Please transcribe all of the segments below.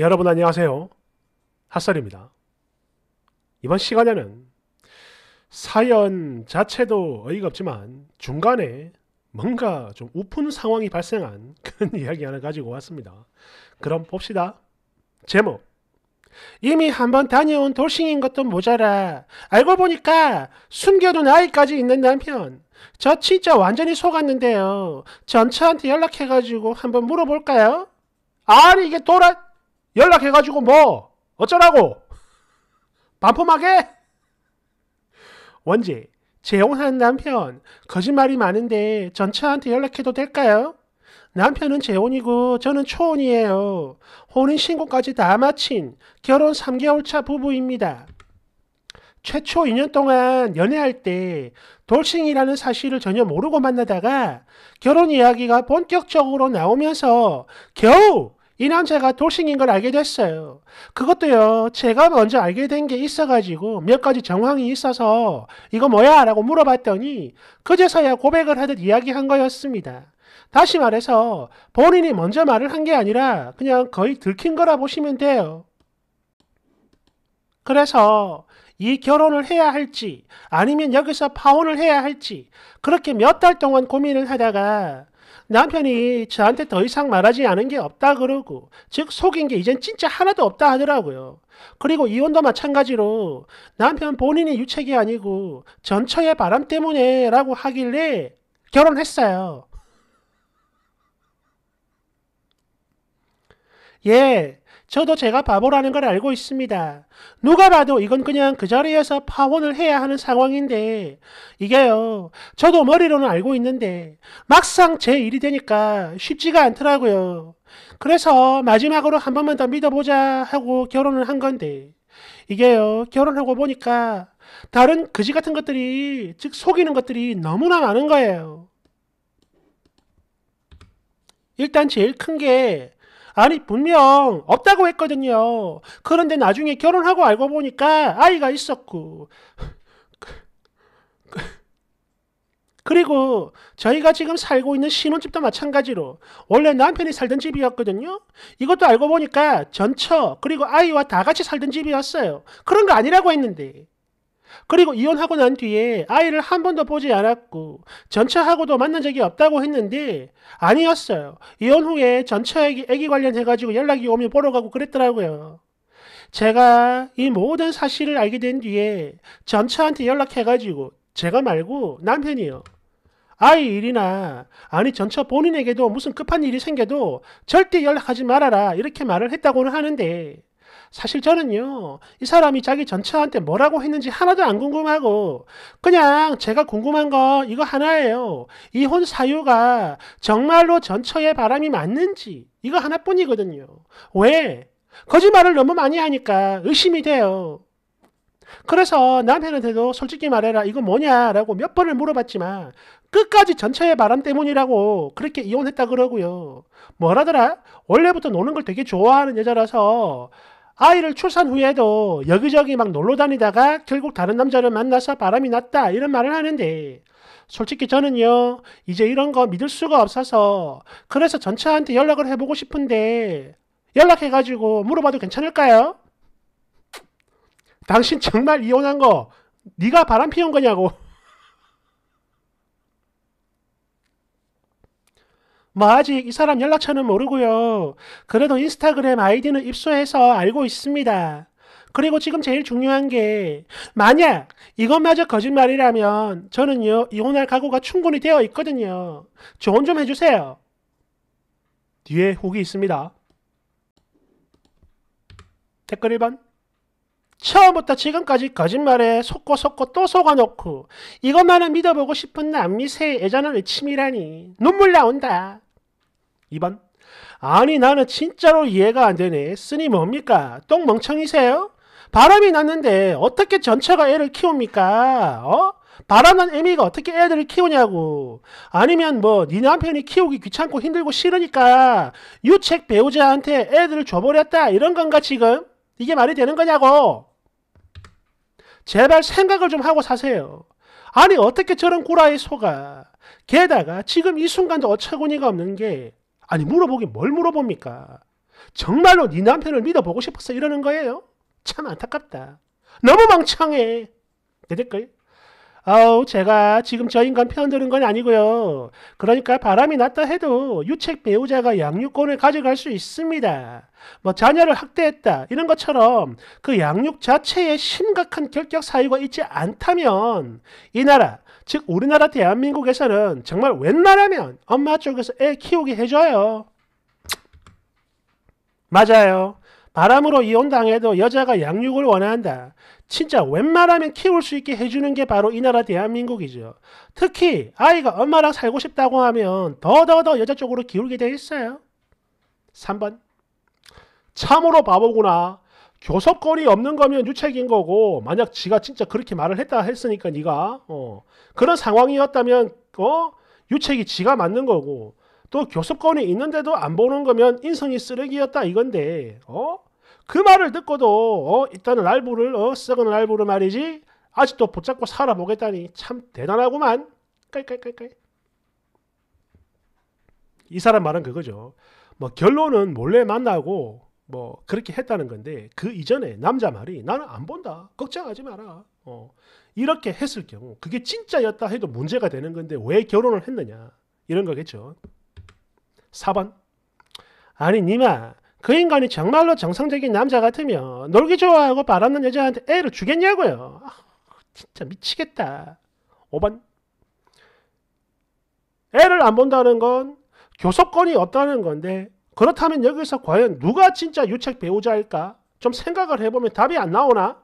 여러분 안녕하세요. 핫설입니다. 이번 시간에는 사연 자체도 어이가 없지만 중간에 뭔가 좀 우픈 상황이 발생한 그런 이야기 하나 가지고 왔습니다. 그럼 봅시다. 제목 이미 한번 다녀온 돌싱인 것도 모자라 알고 보니까 숨겨둔 아이까지 있는 남편 저 진짜 완전히 속았는데요 전처한테 연락해가지고 한번 물어볼까요? 아니 이게 돌아 연락해가지고 뭐 어쩌라고 반품하게? 원지 재혼한 남편 거짓말이 많은데 전처한테 연락해도 될까요? 남편은 재혼이고 저는 초혼이에요. 혼인 신고까지 다 마친 결혼 3개월 차 부부입니다. 최초 2년 동안 연애할 때 돌싱이라는 사실을 전혀 모르고 만나다가 결혼 이야기가 본격적으로 나오면서 겨우 이 남자가 돌싱인 걸 알게 됐어요. 그것도요, 제가 먼저 알게 된 게 있어가지고 몇 가지 정황이 있어서 이거 뭐야? 라고 물어봤더니 그제서야 고백을 하듯 이야기한 거였습니다. 다시 말해서 본인이 먼저 말을 한 게 아니라 그냥 거의 들킨 거라 보시면 돼요. 그래서 이 결혼을 해야 할지 아니면 여기서 파혼을 해야 할지 그렇게 몇 달 동안 고민을 하다가 남편이 저한테 더 이상 말하지 않은 게 없다 그러고 즉 속인 게 이젠 진짜 하나도 없다 하더라고요. 그리고 이혼도 마찬가지로 남편 본인의 유책이 아니고 전처의 바람 때문에 라고 하길래 결혼했어요. 예, 저도 제가 바보라는 걸 알고 있습니다. 누가 봐도 이건 그냥 그 자리에서 파혼을 해야 하는 상황인데 이게요. 저도 머리로는 알고 있는데 막상 제 일이 되니까 쉽지가 않더라고요. 그래서 마지막으로 한 번만 더 믿어보자 하고 결혼을 한 건데 이게요. 결혼하고 보니까 다른 그지 같은 것들이 즉 속이는 것들이 너무나 많은 거예요. 일단 제일 큰게 아니 분명 없다고 했거든요. 그런데 나중에 결혼하고 알고 보니까 아이가 있었고 그리고 저희가 지금 살고 있는 신혼집도 마찬가지로 원래 남편이 살던 집이었거든요. 이것도 알고 보니까 전처 그리고 아이와 다 같이 살던 집이었어요. 그런 거 아니라고 했는데 그리고 이혼하고 난 뒤에 아이를 한 번도 보지 않았고 전처하고도 만난 적이 없다고 했는데 아니었어요. 이혼 후에 전처에게 애기 관련해가지고 연락이 오면 보러 가고 그랬더라고요. 제가 이 모든 사실을 알게 된 뒤에 전처한테 연락해가지고 제가 말고 남편이요. 아이 일이나 아니 전처 본인에게도 무슨 급한 일이 생겨도 절대 연락하지 말아라 이렇게 말을 했다고는 하는데 사실 저는요, 이 사람이 자기 전처한테 뭐라고 했는지 하나도 안 궁금하고, 그냥 제가 궁금한 거 이거 하나예요. 이혼 사유가 정말로 전처의 바람이 맞는지, 이거 하나뿐이거든요. 왜? 거짓말을 너무 많이 하니까 의심이 돼요. 그래서 남편한테도 솔직히 말해라, 이거 뭐냐라고 몇 번을 물어봤지만, 끝까지 전처의 바람 때문이라고 그렇게 이혼했다 그러고요. 뭐라더라? 원래부터 노는 걸 되게 좋아하는 여자라서 아이를 출산 후에도 여기저기 막 놀러 다니다가 결국 다른 남자를 만나서 바람이 났다 이런 말을 하는데 솔직히 저는요 이제 이런 거 믿을 수가 없어서 그래서 전차한테 연락을 해보고 싶은데 연락해가지고 물어봐도 괜찮을까요? 당신 정말 이혼한 거 네가 바람 피운 거냐고 뭐 아직 이 사람 연락처는 모르고요. 그래도 인스타그램 아이디는 입수해서 알고 있습니다. 그리고 지금 제일 중요한 게 만약 이것마저 거짓말이라면 저는요 이혼할 각오가 충분히 되어 있거든요. 조언 좀 해주세요. 뒤에 훅이 있습니다. 댓글 1번 처음부터 지금까지 거짓말에 속고 속고 또 속아놓고 이것만은 믿어보고 싶은 남미새 애잔한 외침이라니 눈물 나온다. 2번 아니 나는 진짜로 이해가 안 되네. 쓰니 뭡니까? 똥멍청이세요? 바람이 났는데 어떻게 전처가 애를 키웁니까? 어? 바람난 애미가 어떻게 애들을 키우냐고. 아니면 뭐 네 남편이 키우기 귀찮고 힘들고 싫으니까 유책 배우자한테 애들을 줘버렸다 이런 건가 지금? 이게 말이 되는 거냐고. 제발 생각을 좀 하고 사세요. 아니 어떻게 저런 구라의 소가. 게다가 지금 이 순간도 어처구니가 없는 게 아니 물어보긴 뭘 물어봅니까? 정말로 네 남편을 믿어보고 싶어서 이러는 거예요. 참 안타깝다. 너무 망청해. 내 댓글 아우 제가 지금 저 인간 편드는 건 아니고요. 그러니까 바람이 났다 해도 유책 배우자가 양육권을 가져갈 수 있습니다. 뭐 자녀를 학대했다 이런 것처럼 그 양육 자체에 심각한 결격 사유가 있지 않다면 이 나라 즉 우리나라 대한민국에서는 정말 웬만하면 엄마 쪽에서 애 키우게 해줘요. 맞아요. 바람으로 이혼당해도 여자가 양육을 원한다. 진짜 웬만하면 키울 수 있게 해주는 게 바로 이 나라 대한민국이죠. 특히 아이가 엄마랑 살고 싶다고 하면 더더더 여자 쪽으로 기울게 돼 있어요. 3번 참으로 바보구나. 교섭권이 없는 거면 유책인 거고 만약 지가 진짜 그렇게 말을 했다 했으니까 네가 어, 그런 상황이었다면 어 유책이 지가 맞는 거고 또 교섭권이 있는데도 안 보는 거면 인성이 쓰레기였다 이건데 어그 말을 듣고도 어, 일단은 알보를 어, 썩은 알보를 말이지 아직도 붙잡고 살아보겠다니 참 대단하구만. 깔깔깔깔. 이 사람 말은 그거죠. 뭐 결론은 몰래 만나고 뭐 그렇게 했다는 건데 그 이전에 남자 말이 나는 안 본다. 걱정하지 마라. 어, 이렇게 했을 경우 그게 진짜였다 해도 문제가 되는 건데 왜 결혼을 했느냐 이런 거겠죠. 4번 아니 니마 그 인간이 정말로 정상적인 남자 같으면 놀기 좋아하고 바라는 여자한테 애를 주겠냐고요. 아, 진짜 미치겠다. 5번. 애를 안 본다는 건 교섭권이 없다는 건데 그렇다면 여기서 과연 누가 진짜 유책 배우자일까? 좀 생각을 해보면 답이 안 나오나?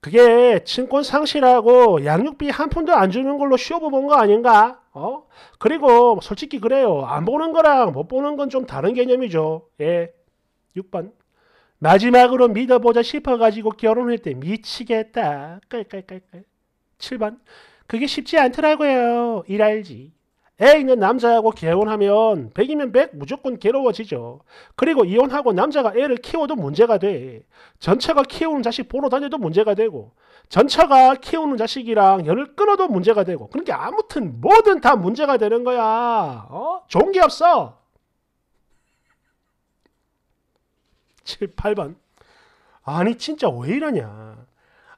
그게 친권 상실하고 양육비 한 푼도 안 주는 걸로 쉬어 보본거 아닌가? 어? 그리고 솔직히 그래요. 안 보는 거랑 못 보는 건 좀 다른 개념이죠. 예. 6번. 마지막으로 믿어보자 싶어가지고 결혼할 때 미치겠다. 깔깔깔깔. 7번. 그게 쉽지 않더라고요. 일알지. 애 있는 남자하고 결혼하면 100이면 100 무조건 괴로워지죠. 그리고 이혼하고 남자가 애를 키워도 문제가 돼. 전처가 키우는 자식 보러 다녀도 문제가 되고 전처가 키우는 자식이랑 연을 끊어도 문제가 되고 그러니까 아무튼 뭐든 다 문제가 되는 거야. 어? 좋은 게 없어. 7, 8번 아니 진짜 왜 이러냐.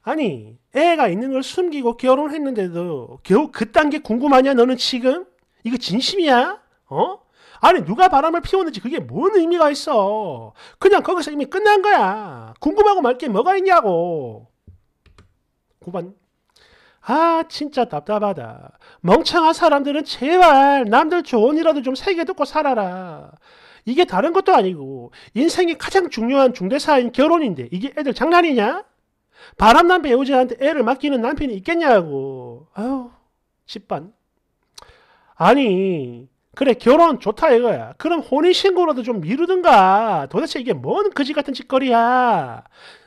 아니 애가 있는 걸 숨기고 결혼했는데도 겨우 그딴 게 궁금하냐 너는 지금? 이거 진심이야? 어? 아니 누가 바람을 피웠는지 그게 뭔 의미가 있어 그냥 거기서 이미 끝난 거야 궁금하고 말게 뭐가 있냐고 9번 아 진짜 답답하다 멍청한 사람들은 제발 남들 조언이라도 좀 세게 듣고 살아라 이게 다른 것도 아니고 인생의 가장 중요한 중대사인 결혼인데 이게 애들 장난이냐? 바람난 배우자한테 애를 맡기는 남편이 있겠냐고 아유 집반 아니 그래 결혼 좋다 이거야. 그럼 혼인신고라도 좀 미루든가. 도대체 이게 뭔거지 같은 짓거리야.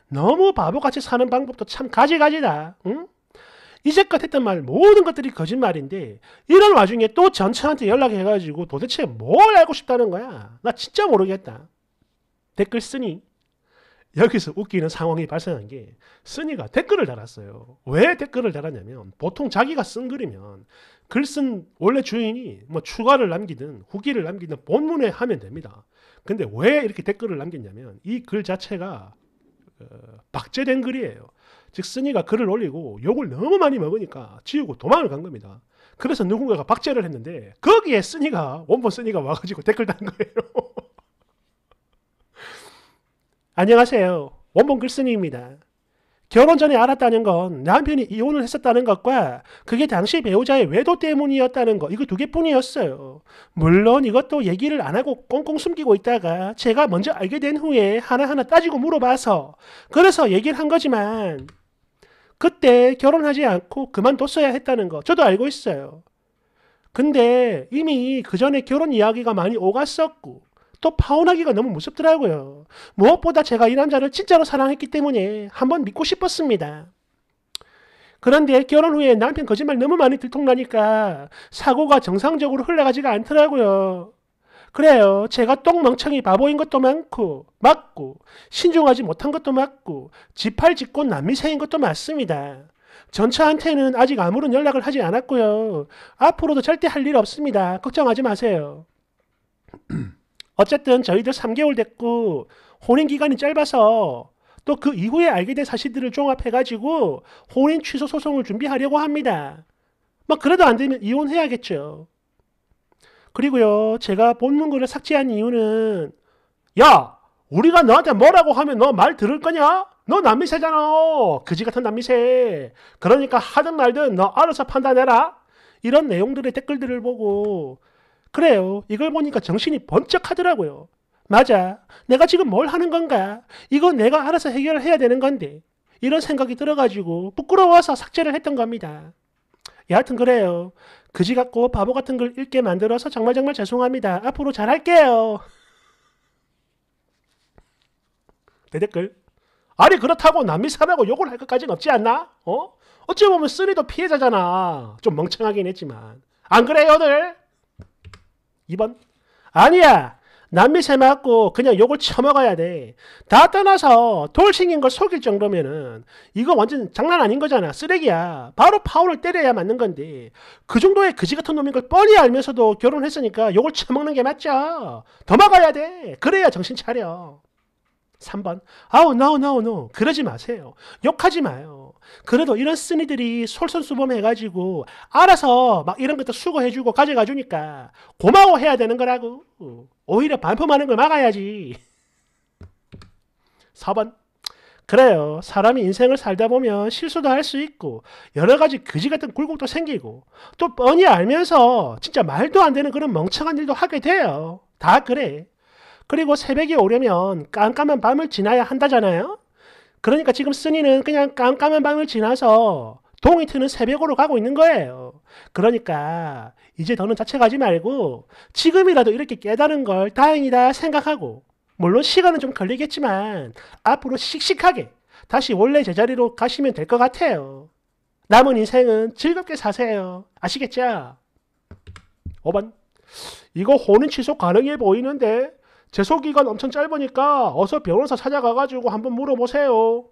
너무 바보같이 사는 방법도 참 가지가지다. 응? 이제껏 했던 말 모든 것들이 거짓말인데 이런 와중에 또 전처한테 연락해가지고 도대체 뭘 알고 싶다는 거야. 나 진짜 모르겠다. 댓글 쓰니 여기서 웃기는 상황이 발생한 게 쓰니가 댓글을 달았어요. 왜 댓글을 달았냐면 보통 자기가 쓴 글이면 글쓴 원래 주인이 뭐 추가를 남기든 후기를 남기든 본문에 하면 됩니다. 근데 왜 이렇게 댓글을 남겼냐면 이 글 자체가 어, 박제된 글이에요. 즉 쓰니가 글을 올리고 욕을 너무 많이 먹으니까 지우고 도망을 간 겁니다. 그래서 누군가가 박제를 했는데 거기에 쓰니가 원본 쓰니가 와가지고 댓글 단 거예요. 안녕하세요. 원본 글쓴이입니다. 결혼 전에 알았다는 건 남편이 이혼을 했었다는 것과 그게 당시 배우자의 외도 때문이었다는 거 이거 두 개뿐이었어요. 물론 이것도 얘기를 안 하고 꽁꽁 숨기고 있다가 제가 먼저 알게 된 후에 하나하나 따지고 물어봐서 그래서 얘기를 한 거지만 그때 결혼하지 않고 그만뒀어야 했다는 거 저도 알고 있어요. 근데 이미 그 전에 결혼 이야기가 많이 오갔었고 또 파혼하기가 너무 무섭더라고요. 무엇보다 제가 이 남자를 진짜로 사랑했기 때문에 한번 믿고 싶었습니다. 그런데 결혼 후에 남편 거짓말 너무 많이 들통나니까 사고가 정상적으로 흘러가지가 않더라고요. 그래요. 제가 똥멍청이 바보인 것도 많고 맞고 신중하지 못한 것도 맞고 지팔짓고 남미새인 것도 맞습니다. 전처한테는 아직 아무런 연락을 하지 않았고요. 앞으로도 절대 할 일 없습니다. 걱정하지 마세요. 어쨌든 저희들 3개월 됐고 혼인 기간이 짧아서 또 그 이후에 알게 된 사실들을 종합해가지고 혼인 취소 소송을 준비하려고 합니다. 막 뭐 그래도 안 되면 이혼해야겠죠. 그리고요, 제가 본 문구를 삭제한 이유는 야! 우리가 너한테 뭐라고 하면 너 말 들을 거냐? 너 남미새잖아. 그지 같은 남미새. 그러니까 하든 말든 너 알아서 판단해라. 이런 내용들의 댓글들을 보고 그래요. 이걸 보니까 정신이 번쩍 하더라고요. 맞아. 내가 지금 뭘 하는 건가? 이건 내가 알아서 해결을 해야 되는 건데. 이런 생각이 들어가지고 부끄러워서 삭제를 했던 겁니다. 여하튼 그래요. 그지 같고 바보 같은 걸 읽게 만들어서 정말 정말 죄송합니다. 앞으로 잘할게요. 내댓글 아니 그렇다고 남이 사라고 욕을 할것까지는 없지 않나? 어? 어찌 보면 쓰리도 피해자잖아. 좀 멍청하긴 했지만. 안 그래요, 들? 2번. 아니야. 남미 새 맞고 그냥 욕을 쳐먹어야 돼. 다 떠나서 돌싱인 걸 속일 정도면은 이거 완전 장난 아닌 거잖아. 쓰레기야. 바로 파울을 때려야 맞는 건데 그 정도의 그지 같은 놈인 걸 뻔히 알면서도 결혼했으니까 욕을 쳐먹는 게 맞죠. 더 막아야 돼. 그래야 정신 차려. 3번. 아우, no, n 그러지 마세요. 욕하지 마요. 그래도 이런 쓰니들이 솔선수범해가지고 알아서 막 이런 것도 수거해주고 가져가주니까 고마워해야 되는 거라고. 오히려 반품하는 걸 막아야지. 4번. 그래요. 사람이 인생을 살다 보면 실수도 할 수 있고 여러 가지 그지 같은 굴곡도 생기고 또 뻔히 알면서 진짜 말도 안 되는 그런 멍청한 일도 하게 돼요. 다 그래. 그리고 새벽에 오려면 깜깜한 밤을 지나야 한다잖아요. 그러니까 지금 스니는 그냥 깜깜한 밤을 지나서 동이 트는 새벽으로 가고 있는 거예요. 그러니까 이제 더는 자책하지 말고 지금이라도 이렇게 깨달은 걸 다행이다 생각하고 물론 시간은 좀 걸리겠지만 앞으로 씩씩하게 다시 원래 제자리로 가시면 될 것 같아요. 남은 인생은 즐겁게 사세요. 아시겠죠? 5번 이거 혼은 취소 가능해 보이는데 제소기간 엄청 짧으니까 어서 변호사 찾아가가지고 한번 물어보세요.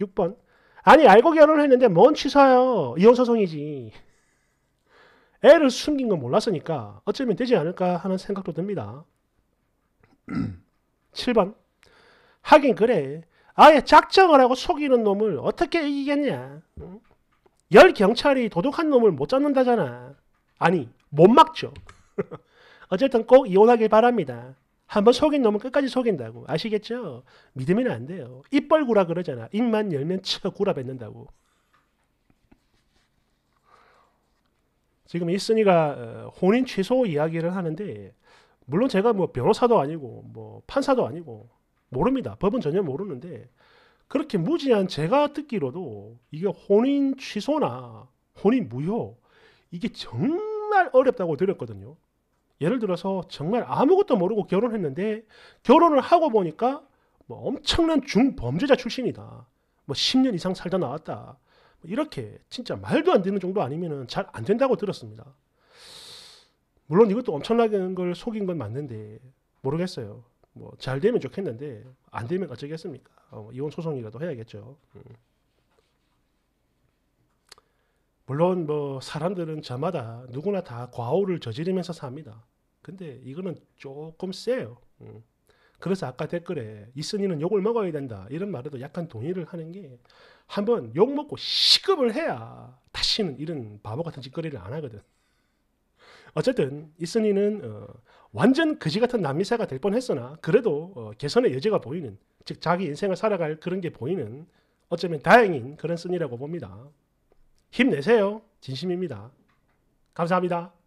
6번. 아니 알고 결혼했는데 을뭔 취사요. 이혼소송이지. 애를 숨긴 건 몰랐으니까 어쩌면 되지 않을까 하는 생각도 듭니다. 7번. 하긴 그래. 아예 작정을 하고 속이는 놈을 어떻게 이기겠냐. 응? 열 경찰이 도둑한 놈을 못 잡는다잖아. 아니 못 막죠. 어쨌든 꼭 이혼하길 바랍니다. 한번 속인 놈은 끝까지 속인다고. 아시겠죠? 믿으면 안 돼요. 입 벌구라 그러잖아. 입만 열면 쳐 구라 뱉는다고. 지금 이순이가 어, 혼인 취소 이야기를 하는데 물론 제가 뭐 변호사도 아니고 뭐 판사도 아니고 모릅니다. 법은 전혀 모르는데 그렇게 무지한 제가 듣기로도 이게 혼인 취소나 혼인 무효 이게 정말 어렵다고 들었거든요. 예를 들어서 정말 아무것도 모르고 결혼했는데 결혼을 하고 보니까 뭐 엄청난 중범죄자 출신이다. 뭐 10년 이상 살다 나왔다. 뭐 이렇게 진짜 말도 안 되는 정도 아니면잘 안 된다고 들었습니다. 물론 이것도 엄청나게 걸 속인 건 맞는데 모르겠어요. 뭐 잘 되면 좋겠는데 안 되면 어쩌겠습니까? 어, 이혼 소송이라도 해야겠죠. 음. 물론 뭐 사람들은 저마다 누구나 다 과오를 저지르면서 삽니다. 근데 이거는 조금 세요. 음. 그래서 아까 댓글에 이순이는 욕을 먹어야 된다 이런 말에도 약간 동의를 하는 게 한번 욕 먹고 시급을 해야 다시는 이런 바보 같은 짓거리를 안 하거든. 어쨌든 이순이는 어, 완전 거지 같은 남미사가 될 뻔했으나 그래도 어, 개선의 여지가 보이는 즉 자기 인생을 살아갈 그런 게 보이는 어쩌면 다행인 그런 쓴이라고 봅니다. 힘내세요. 진심입니다. 감사합니다.